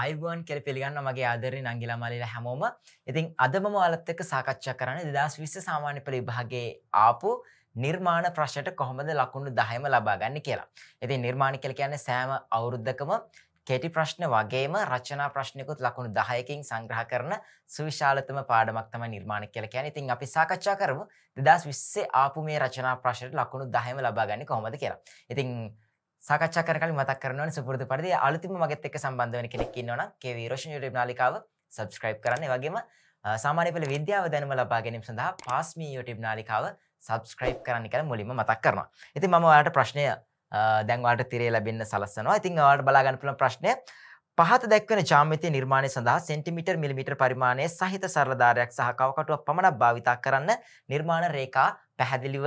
අයිබෝන් කෙර පිළිගන්න මගේ ආදරය නංගිලා මලල හැමෝම ඉතින් අදම මාලත්තක සාකච්ඡා කරන දෙදස් විස්ස සාමාන්‍ය පලි භාගේ ආපු නිර්මාණ ප්‍රශ්ට කොහොමද ලකුණු දහයම ලබා ගන්න කියලා. ඇති නිර්මාණ කල කියන්න සෑම අවුරුද්ධකම කෙටි ප්‍රශ්න වගේම රචනා ප්‍රශ්නයකුත් ලකුණු දහයකින් සංග්‍රහ කරන සුවිශාලතම පාඩමක් තම නිර්මාණ කළ කියන ඉතින් අපි සාකච්ඡා කරමු දෙදස් විස්සේ ආපු මේ රචනා ප්‍රශ්යට ලකුණු දහයම ලබා ගන්න කොහොමද කියලා. ඉතින් සාකච්ඡා කරකලින් මතක් කරනවන සුපුරදු පරිදි අලුතිම මගෙත් එක්ක සම්බන්ධ වෙන කෙනෙක් ඉන්නවනම් KV රෝෂන් YouTube නාලිකාව subscribe කරන්න. ඒ වගේම සාමාන්‍ය පෙළ විද්‍යාව දැනුම ලබා ගැනීම සඳහා පාස්මී YouTube නාලිකාව subscribe කරන්න කියලා මුලින්ම මතක් කරනවා. ඉතින් මම ඔයාලට ප්‍රශ්නය දැන් ඔයාලට තිරේ ලැබෙන්න සලස්වනවා. ඉතින් ඔයාලට බලා ගන්න පුළුවන් ප්‍රශ්නය පහත දැක්වන ජාමිතිය නිර්මාණය සඳහා සෙන්ටිමිටර් මිලිමිට පරිමාණය සහිත සරධාරයක් සහ කවකටුවක් පමණක් භාවිතා කරන්න නිර්මාණ රේකා පැහැදිලිව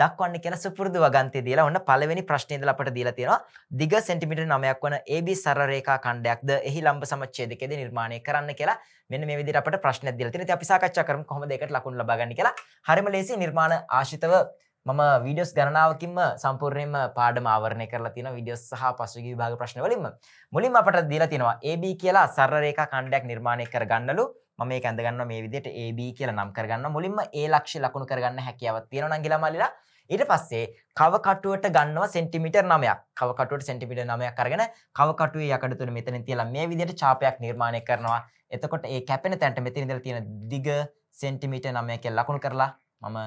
දක්වන්න කියලා සුපුරදු වගන්තය දීලා ඔන්න පළවෙනි ප්‍රශ්නයදල අපට දීලා තියෙනවා දිග සෙන්ටිමිට නමයක් වන AB සරරේකා කණ්ඩයක්ද එහි ලම්බ සමච්ඡේදකෙද නිර්මාණය කරන්න කියලා මෙන්න මේ විදිහට අපට ප්‍රශ්න දීලා තියෙනවා. ඉතින් අපි සාකච්ඡා කරමු කොහොමද ඒකට ලකුණු ලබා ගන්න කියලා. හරිම ලේසි නිර්මාණ ආශිතව මම වීඩියෝස් ගණනාවකින්ම සම්පූර්ණයෙන්ම පාඩම ආවරණය කරලා තියෙනවා වීඩියෝස් සහ පසුගිය විභාග ප්‍රශ්න වලින්ම. මුලින්ම අපට දීලා තියෙනවා AB කියලා සරල රේඛා ඛණ්ඩයක් නිර්මාණය කරගන්නලු ම මේ කැඳගන්න මේ විදිට AB කියල නම් කරගන්න මුලින්ම ඒ ලක්ෂ ලකුණු කරගන්න හැකියාවත් තියෙන නංගිලමල්ලලා ඊට පස්සේ කවකටුවට ගන්නව සෙන්ටිමිටර් නමයක් කවකටුවට සෙන්ටිමිට නමයක් කරගෙන කවකටුව යකට තුළ මෙතන තියලා මේ විදිට චාපයක් නිර්මාණය කරනවා එතකොට ඒ කැපෙන තැන්ට මෙතින දර තියෙන දිග සෙන්ටිමිට නමය කිය ලකුණු කරලා මම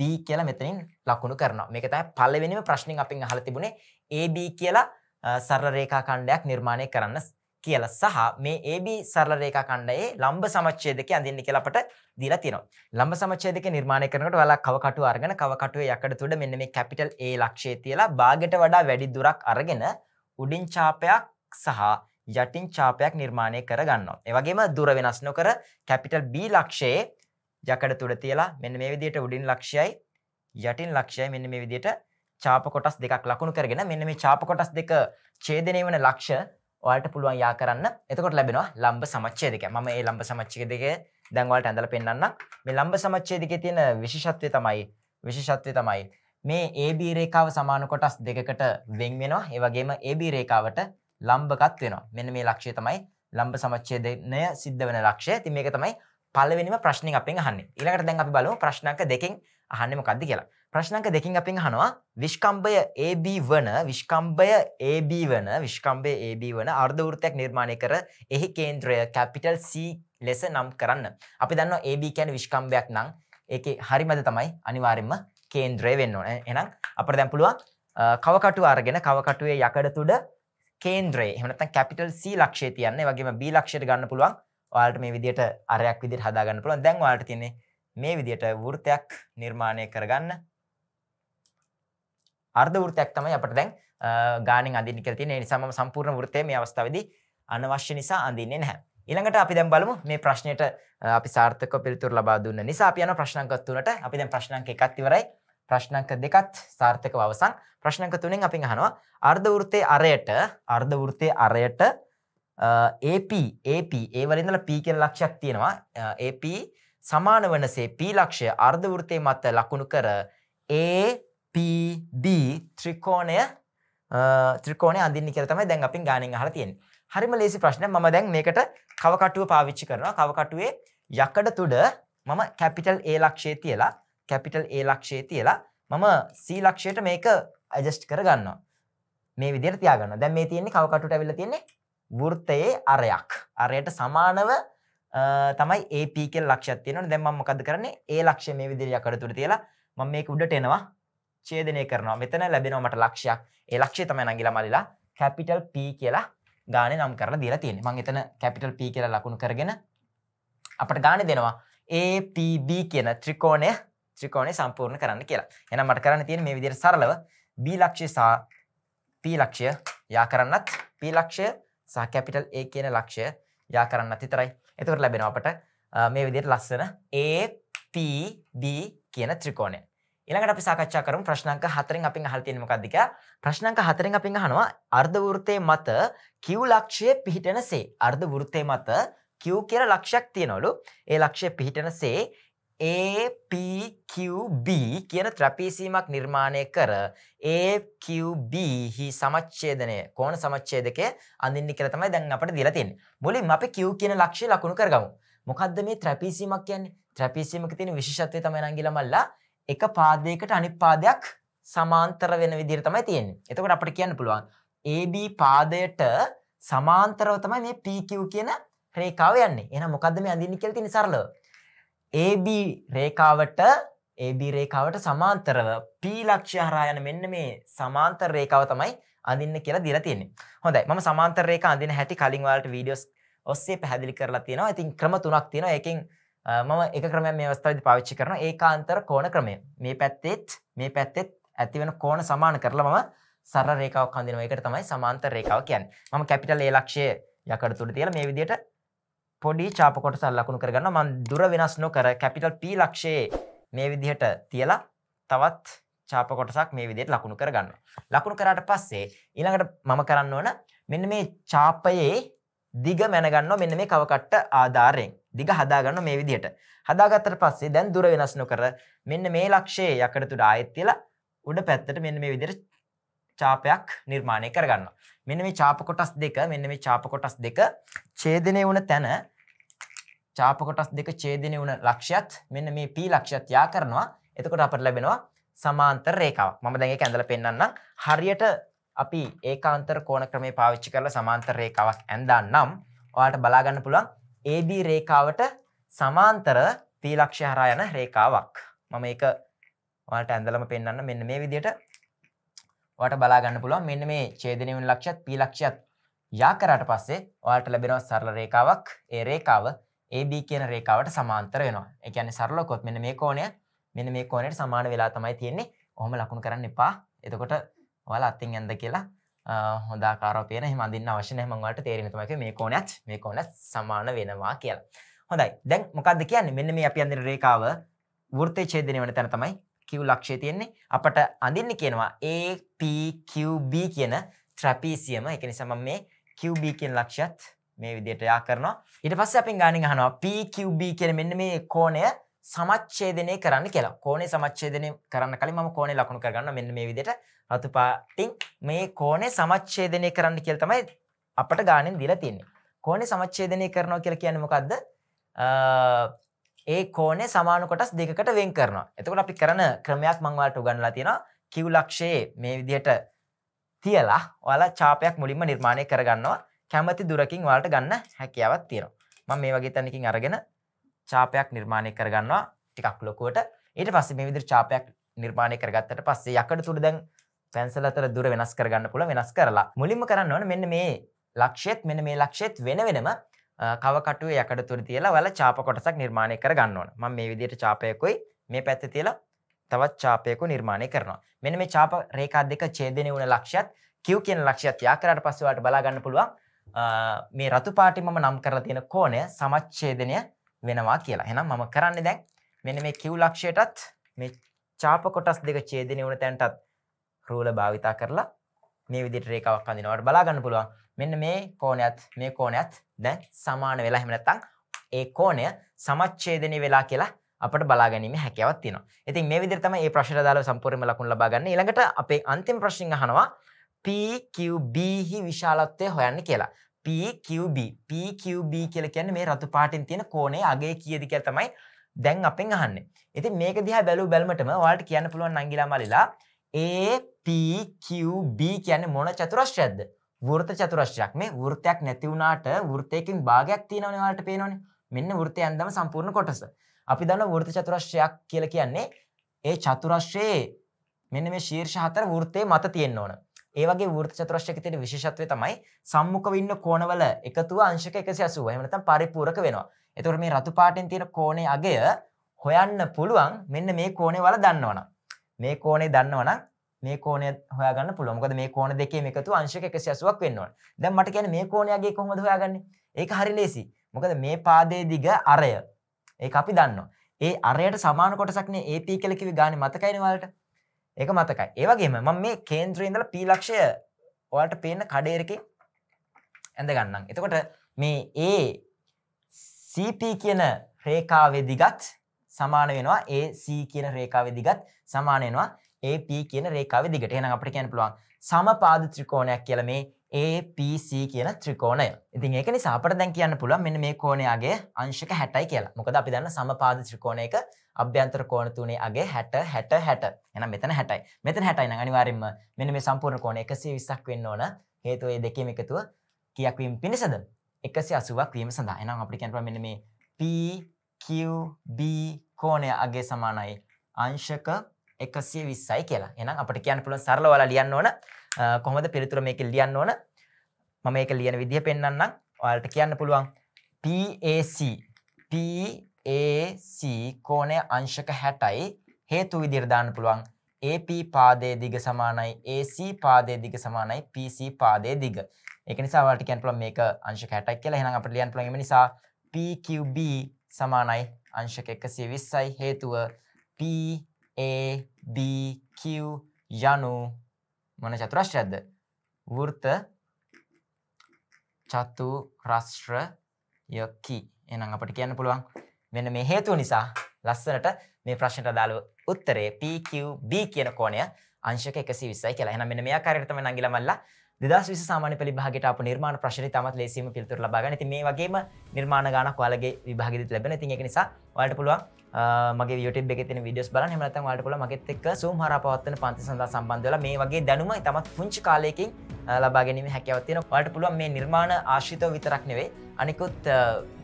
දී කියලා මෙතනින් ලකුණු කරනවා මේක තයි පල්ලවෙනිම ප්‍රශ්නින් අපින් අහල තිබුණේ AB කියලා සර්රරේකා කණ්ඩයක් නිර්මාණය කරන්න කියලා සහ මේ AB සරල රේඛා ඛණ්ඩයේ ලම්බ සමච්ඡේදකය අඳින්න කියලා අපට දීලා තියෙනවා. ලම්බ සමච්ඡේදකය නිර්මාණය කරනකොට ඔයාලා කව කටුව අරගෙන කව කටුවේ යකඩ තුඩ මෙන්න මේ කැපිටල් A ලක්ෂයේ තියලා භාගයට වඩා වැඩි දුරක් අරගෙන උඩින් ඡාපයක් සහ යටින් ඡාපයක් නිර්මාණය කරගන්නවා. ඒ වගේම දුර වෙනස් නොකර කැපිටල් B ලක්ෂයේ යකඩ තුඩ තියලා මෙන්න මේ විදිහට උඩින් ලක්ෂයයි යටින් ලක්ෂයයි මෙන්න මේ විදිහට චාප කොටස් දෙකක් ලකුණු කරගෙන මෙන්න මේ චාප කොටස් දෙක ඡේදනය වන ලක්ෂ ඔට පුළුවන් යා කරන්න එතකොට ලැබෙනවා ලම්බ සමච්චය දෙක ම ඒ ලම්බ සමච්චික දෙක දැන්වලට ඇඳල පෙන්න්න මේ ලම්බ සමච්චය දෙක තියෙන විශෂත්වය තමයි විශෂත්වය තමයි මේ ඒB රේකාව සමාන කොටස් දෙකට වෙන් වෙනවා ඒවගේම ඒB රේකාවට ලම්බකත් වෙනවා මෙන්න මේ ලක්ෂය තමයි ලම්බ සමච්චය දෙනය සිද්ධ වෙන ලක්ෂය ති මේක තමයි පලවෙනිම ප්‍රශ්නය අපෙන් හන්න ඉලකට දැන් අපි බලව ප්‍රශ්නක දෙකින් අහන්නම කද්දි කියලා ප්‍රශ්නක දෙකින් අපින් හනවා විශ්කම්භය AB වන විශ්කම්භය AB වන විශ්කම්භය AB වන අර්ධවෘතයක් නිර්මාණය කර එහි කේන්ද්‍රය කැපිටල් C ලෙස නම් කරන්න. අපි දන්න AB කැන විශ්කම්භයක් නං ඒක හරිමද තමයි අනිවාරෙන්ම කේන්ද්‍රය වෙන්න ඕන එනම් අප දැම් පුළුවන් කවකටු අරගෙන කවකටුවේ යකඩ තුඩ කේන්ද්‍රේ එමනත කැපිටල් C ලක්ෂේ තියන්නේ වගේම B ලක්ෂයට ගන්න පුළුවන් ඔයාලට මේ විදියට අරයක් විදිට හදාගන්න පුළුවන් දැන් වාට තියන්නේ මේ විදියට වෘතයක් නිර්මාණය කරගන්න අර්ධ වෘතයක් තමයි අපට දැන් ගානෙන් අඳින්න කියලා තියෙන නිසාම සම්පූර්ණ වෘතය මේ අවස්ථාවේදී අනවශ්‍ය නිසා අඳින්නේ නැහැ. ඊළඟට අපි දැන් බලමු මේ ප්‍රශ්නෙට අපි සාර්ථකව පිළිතුරු ලබා දුන්න නිසා අපි යන ප්‍රශ්න අංක 3ට අපි දැන් ප්‍රශ්න අංක 1ත් ඉවරයි. ප්‍රශ්න අංක 2ත් සාර්ථකව අවසන්. ප්‍රශ්න අංක 3ෙන් අපි අහනවා අර්ධ වෘතයේ අරයට අර්ධ වෘතයේ අරයට AP AP ඒ වල ඉඳලා P කියන ලක්ෂයක් තියෙනවා. AP සමාන වනසේ P ලක්ෂය අර්ධ වෘතයේ මත ලකුණු කර A PD ත්‍රිකෝණය ත්‍රිකෝණය අඳින්න කියලා තමයි දැන් අපින් ගානෙන් අහලා තියෙන්නේ. හරිම ලේසි ප්‍රශ්නයක්. මම දැන් මේකට කවකටුව පාවිච්චි කරනවා. කවකටුවේ යකඩ තුඩ මම කැපිටල් A ලක්ෂයේ තියලා කැපිටල් A ලක්ෂයේ තියලා මම C ලක්ෂයට මේක ඇඩ්ජස්ට් කරගන්නවා. මේ විදිහට තියාගන්නවා. දැන් මේ තියෙන්නේ කවකටුවට ඇවිල්ලා තියෙන්නේ වෘත්තයේ අරයක්. අරයට සමානව තමයි AP කියලා ලක්ෂයක් තියෙනවනේ. දැන් මම මොකද කරන්නේ? A ලක්ෂය මේ විදිහට යකඩ තුඩ තියලා මම මේක උඩට එනවා. ඡේදනය කරනවා මෙතන ලැබෙනවා මට ලක්ෂයක් ඒ ලක්ෂය තමයි නංගිලා මල්ලිලා කැපිටල් P කියලා ගානේ නම් කරලා දීලා තියෙන්නේ මම එතන කැපිටල් P කියලා ලකුණු කරගෙන අපට ගානේ දෙනවා APB කියන ත්‍රිකෝණය ත්‍රිකෝණය සම්පූර්ණ කරන්න කියලා එහෙනම් මට කරන්න තියෙන්නේ මේ විදිහට සරලව B ලක්ෂය සහ P ලක්ෂය යා කරන්නත් P ලක්ෂය සහ කැපිටල් A කියන ලක්ෂය යා කරන්නත් විතරයි එතකොට ලැබෙනවා අපට මේ විදිහට ලස්සන APB කියන ත්‍රිකෝණය ඊළඟට අපි සාකච්ඡා කරමු ප්‍රශ්නාංක 4න් අපින් අහලා තියෙන මොකක්ද කියලා. ප්‍රශ්නාංක 4න් අපින් අහනවා අර්ධ වෘත්තයේ මත Q ලක්ෂය පිහිටනසේ. අර්ධ වෘත්තයේ මත Q කියලා ලක්ෂයක් තියනවලු. ඒ ලක්ෂය පිහිටනසේ APQB කියන ත්‍රැපීසීමක් නිර්මාණය කර AQB හි සමච්ඡේදනය කෝණ සමච්ඡේදකයේ අඳින්න කියලා තමයි දැන් අපිට දීලා තියෙන්නේ. මුලින්ම අපි Q කියන ලක්ෂය ලකුණු කරගමු. මොකද්ද මේ ත්‍රැපීසීමක් කියන්නේ? ත්‍රැපීසීමක තියෙන විශේෂත්වය තමයි නංගිලා මල්ලා එක පාදයකට අනිත් පාදයක් සමාන්තර වෙන විදිහට තමයි තියෙන්නේ. එතකොට අපිට කියන්න පුළුවන් AB පාදයට සමාන්තරව තමයි මේ PQ කියන රේඛාව යන්නේ. එහෙනම් මොකද්ද මේ අඳින්න කියලා තියෙන සරලව? AB රේඛාවට AB රේඛාවට සමාන්තරව P ලක්ෂ්‍ය හරහා යන මෙන්න මේ සමාන්තර රේඛාව තමයි අඳින්න කියලා දීලා තියෙන්නේ. හොඳයි. මම සමාන්තර රේඛා අඳින හැටි කලින් ඔයාලට වීඩියෝස් ඔස්සේ පැහැදිලි කරලා තියෙනවා. ඉතින් ක්‍රම තුනක් තියෙනවා. ඒකෙන් මම එක ක්‍රම මේ අවස්ථාවද පවිච්චි කරන ඒ කාන්තර කෝන ක්‍රමය මේ පැත්තෙත් මේ පැත්තෙත් ඇතිවෙන කෝන සමාන කරලා මම සර රේකාව කඳන එකට තමයි සමාන්ත රේකාව කියන් ම කැපිටල් ඒ ලක්ෂය යකට තුළ තියල මේ විදියට පොඩි චාපකොට සල්ලකුණු කරගන්න මන් දුර වෙනස් නොකර කැපිටල් පී ලක්ෂයේ මේ විදිහට තියලා තවත් චාපකොටසක් මේ විදියට ලකුණු කරගන්න ලකුණු කරාට පස්සේ ඊළඟට මම කරන්න ඕන මෙන්න මේ චාපයේ දිග මැනගන්න මෙන්න මේ කවකට්ට ආධාරයෙන් දිග හදාගන්න මේ විදිහට. හදාගත්තට පස්සේ දැන් දුර වෙනස් නොකර මෙන්න මේ ලක්ෂයේ යකඩ තුඩ ආයෙත් තියලා උඩ පැත්තට මෙන්න මේ විදිහට චාපයක් නිර්මාණය කරගන්න. මෙන්න මේ චාප කොටස් දෙක මෙන්න මේ චාප කොටස් දෙක ඡේදනය වුණ තැන චාප කොටස් දෙක ඡේදනය වුණ ලක්ෂයත් මෙන්න මේ p ලක්ෂයත් යා කරනවා. එතකොට අපට ලැබෙනවා සමාන්තර රේඛාවක්. මම දැන් ඒක ඇඳලා පෙන්නන්නම්. හරියට අපි ඒකාන්තර කෝණ ක්‍රමේ පාවිච්චි කරලා සමාන්තර රේඛාවක් ඇඳා නම් ඔයාලට බලා ගන්න පුළුවන් AB රේඛාවට සමාන්තර තීලක්ෂ්‍ය හරහා යන රේඛාවක්. මම ඒක ඔයාලට ඇඳලම පෙන්වන්න මෙන්න මේ විදිහට ඔයාලට බලා ගන්න පුළුවන්. මෙන්න මේ ඡේදනය වෙන ලක්ෂයත් P ලක්ෂයත් යා කරාට පස්සේ ඔයාලට ලැබෙනවා සරල රේඛාවක්. ඒ රේඛාව AB කියන රේඛාවට සමාන්තර වෙනවා. ඒ කියන්නේ සරලකොත් මෙන්න මේ කෝණය මෙන්න මේ කෝණයට සමාන වෙලා තමයි තියෙන්නේ. ඔහොම ලකුණු කරන්න එපා. එතකොට ඔයාලා අතින් ඇඳ කියලා හොදාකාරෝ කියන හමඳින් අවශ්‍යනය මංවට තේරෙනතුමක මේ කෝනත් මේ කෝනත් සමාන වෙනවා කියලා හොඳයි දැන් මොකක්ද කියන්නේ මෙන්න මේ අපි අඳන රේකාව වෘතය චේදනය වන තැන තමයි කිව් ලක්ෂය තියෙන්නේ අපට අඳින්න කියනවා APQB කියන ත්‍රපීසියම එක නිසම මේ QB කියෙන් ලක්ෂත් මේ විදියට යා කරනවා ඉට පස්ස අපින් ගානින් හනවා PQB කියෙන මෙන්න මේ කෝනය සමච්චේදනය කරන්න කියලා කෝනේ සමච්චේදනය කරන්න කලින් ම කෝනේ ලකුණු කරගන්න මෙන්න මේ විදිට රතු පාටිං මේ කෝනේ සමච්චේදනය කරන්න කියල තමයි අපට ගානෙන් දිල තින්නේ කෝනේ සමච්චේදනය කරනවා කියල කියන මොකක්ද ඒ කෝනේ සමාන කොටස් දෙකට වෙන් කරනවා එතකොට අපි කරන ක්‍රමයක් මංවාට උගන්නලා තියෙන කිව් ලක්ෂයේ මේ විදියට තියලා ඔයාලා චාපයක් මුලින්ම නිර්මාණය කරගන්නවා කැමති දුරකින් වාලට ගන්න හැකියාවත් තියෙනවා මම මේ වගේ තැනකින් අරගෙන චාපයක් නිර්මාණය කරගන්නවා ටිකක් ලොකුවට ඊට පස්සේ මේ විදිහට චාපයක් නිර්මාණය කරගත්තට පස්සේ යකඩ තුඩ දැන් පැන්සල අතර දුර වෙනස් කරගන්න පුළුවන් වෙනස් කරලා මුලින්ම කරන්න ඕන මෙන්න මේ ලක්ෂ්‍යයත් මෙන්න මේ ලක්ෂ්‍යයත් වෙන වෙනම කවකටුවේ යකඩ තුඩ තියලා වල චාප කොටසක් නිර්මාණය කරගන්න ඕන මම මේ විදිහට චාපයකුයි මේ පැත්තේ තියලා තවත් චාපයකු නිර්මාණය කරනවා මෙන්න මේ චාප රේඛා දෙක ඡේදනය වුණ ලක්ෂ්‍යත් Q කියන ලක්ෂ්‍යත් යා කරාට පස්සේ ඔයාලට බලා ගන්න පුළුවන් මේ රතු පාටි මම නම් කරලා තියෙන කෝණය සමච්ඡේදනය වෙනවා කියලා හෙනම් මම කරන්න දැන් මෙන මේ කිව් ලක්ෂයටත් මේ චාප කොටස් දෙක චේදනය වන තැන්ටත් රූල භාවිතා කරලා මේ විදිට රේකාවක් අඳනවට බලාගන්න පුළුවන් මෙන්න මේ කෝනයත් මේ කෝනයත් දැන් සමාන වෙලා හෙමනැත්තං ඒ කෝනය සමච්චේදනය වෙලා කියලා අපට බලාගැනීම හැකවත් තින ඉති මේ විදිරතම ඒ ප්‍රශ් දාල සම්පූර්ම ලකුණ ලබාගන්න ළඟට අපේ අන්තිම ප්‍රශ්ිං හනවා PQBහි විශාලත්වය හොයන්න කියලා PQB PQB කියල කියන්න මේ රතු පාටින් තියෙන කෝනේ අගේ කියදි කියල තමයි දැන් අපෙන් අහන්න ඇති මේක දිහ බැලූ බැල්මටම වාට කියන්න පුළුවන් නංගිලා මලලා APQB කියන්න මොන චතුරශ්්‍රයද වෘත චතුරශ්්‍රයක් මේ වෘතයක් නැතිවුණට වෘතයකින් භාගයක් තියෙනවනවාට පේනොන මෙන්න වෘතය ඇන්දම සම්පූර්ණ කොටස අපි දන්න වෘත චතුරශ්්‍රයක් කියල කියන්නේ ඒ චතුරශ්්‍රයේ මෙන්න මේ ශීර්ෂ හතර වෘතය මත තියෙන්න්න ඕන ඒවගේ වෘත චතුරශ්‍යක තියෙන විශේෂත්වය තමයි සම්මුඛ වින්න කෝණවල එකතුව අංශක 180 එහෙම නැත්නම් පරිපූරක වෙනවා. ඒතකොට මේ රතු පාටෙන් තියෙන කෝණේ අගය හොයන්න පුළුවන් මෙන්න මේ කෝණේ වල දන්නවනම්. මේ කෝණේ දන්නවනම් මේ කෝණය හොයාගන්න පුළුවන්. මොකද මේ කෝණ දෙකේම එකතුව අංශක 180ක් වෙන්න ඕන. දැන් මට කියන්නේ මේ කෝණය අගය කොහොමද හොයාගන්නේ? ඒක හරි ලේසි. මොකද මේ පාදයේ දිග අරය. ඒක අපි දන්නවා. ඒ අරයට සමාන කොටසක්නේ AP කියලා කිව්වේ ගානේ මතකයිනේ වලට. ඒක මතකයි ඒවගේම මම මේ කේන්ද්‍රීන්දල පීලක්ෂය ඔයාට පේන කඩේරකින් ඇඳ ගන්නම් එතකොට මේ ඒ CP කියන රේකාවේ දිගත් සමාන වෙනවා ඒ C කියන රේකාවේ දිගත් සමාන වෙනවා AP කියන රේකාව දිගට එහෙනම් අපිට කියන්න පුළුවන් සමපාද ත්‍රිකෝණයක් කියලා මේ APC කියන ත්‍රිකෝණය. ඉතින් ඒක නිසා අපිට දැන් කියන්න පුළුවන් මෙන්න මේ කෝණයගේ අංශක 60යි කියලා. මොකද අපි දන්න සමපාද ත්‍රිකෝණයක අභ්‍යන්තර කෝණ තුනේ අගේ 60 60 60. එහෙනම් මෙතන 60යි. මෙතන 60යි නම් අනිවාර්යයෙන්ම මෙන්න මේ සම්පූර්ණ කෝණය 120ක් වෙන්න ඕන. හේතුව ඒ දෙකේම එකතුව කීයක් වීම පිණිසද? 180ක් වීම සඳහා. එහෙනම් අපිට කියන්න පුළුවන් මෙන්න මේ PQB කෝණය අගේ සමානයි අංශක එකසිය විස්සයි කියලා එනම් අපට කියන්න පුළුව සරලවල ලියන්න ඕන කොහොමද පිළිතුර මේක ලියන්න ඕන මම එක ලියන විදිහ පෙන්න්නම් ඔයාලට කියන්න පුළුවන් PAC PAC කෝනය අංශක හැටයි හේතු විදිර්ධාන්න පුළුවන් AP පාදය දිග සමානයි AC පාදය දිග සමානයි PC පාදය දිග එක නිසාවට කැන්පල මේක අංශ හැටක් කියලා හෙන අපට ලියන් පලීම නිසා PQB සමානයි අංශක එක සිවිස්සයි හේතුව PA ABQ යනු මොන චතුරශ්‍රයක්ද වෘත චතුරශ්‍රයකි එනම් අපට කියන්න පුළුවන් මෙන්න මේ හේතුව නිසා ලස්සනට මේ ප්‍රශ්නට අදාළව උත්තරේ PQB කියන කෝණය අංශක 120යි කියලා. එහෙනම් මෙන්න මේ ආකාරයට තමයි නංගිලා මල්ලා දෙදස් විස සාමාන්‍ය පෙළිභාගට අප නිර්මාණ ප්‍රශ්න තමත් ලේසිම පිල්තුර ලබාගන ති මේ වගේම නිර්මාණ ගානක් වලගේ විභාගදිත් ලැබෙන තින් එක නිසා වලට පුළුවන් මගේ යට එකෙ විඩියස් බල මත වලට පුල මගෙත් එක් සූම් හර පවත්වන පන්ති සඳ සම්බන්ධල මේ වගේ දැනුම තමත් පුංචි කාලයකින් ලබාගැනීම හැකවත්තින පට පුළුවන් මේ නිර්මාණ ආශිතව විතරක් නෙවේ අනිකුත්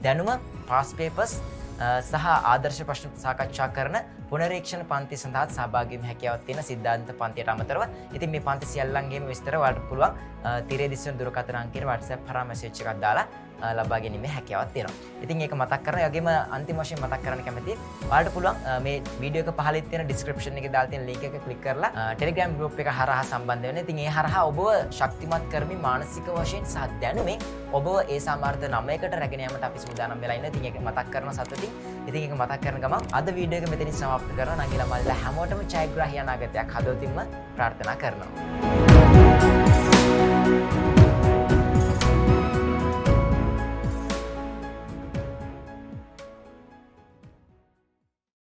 දැනුම පාස් පේපස් සහ ආදර්ශ ප්‍රශ්න සාකච්ඡා කරන පුනරේක්ෂණ පන්ති සඳහත් සභාගම හැකවත්තින සිද්ධන්ත පන්තියට අමතරව ඉතින් මේ පන්ති සියල්ලන්ගේ විස්තර වට පුළුවන් තිරේ දිස්සන් දුරකතරන්ගේ වටස පරාමශච්චකක් දාලා ලබා ගැනීම හැකවත් තියෙනවා ඉතින් ඒ මතක් කරන යගේම අන්ති වශය මතක් කරන කැමති වාට පුළුවන් මේ වීඩියක පහලත්තින ඩිස්ක්‍රපෂණ එක දාතින ලේක කලික් කරලා ටෙලිගම් ගුප් එක හරහ සම්බන්ධ වන තින් ඒ හරහා ඔබ ශක්තිමත් කරමි මානසික වශයෙන් සහ දැනුමේ ඔබ ඒ සාමාර්ථ නමයකට රැගෙනීමට අපි සූදානම් වෙලාන්න තින් එක මතක් කරන සතුති ඉතින් එක මතක් කරන ගම අද වීඩියක මෙතනි සමප්ත කරන නගලා මල්ල හැමෝටම චෛග්‍රහයනාගතයක් හදෝතින්ම ප්‍රාර්ථනා කරනවා.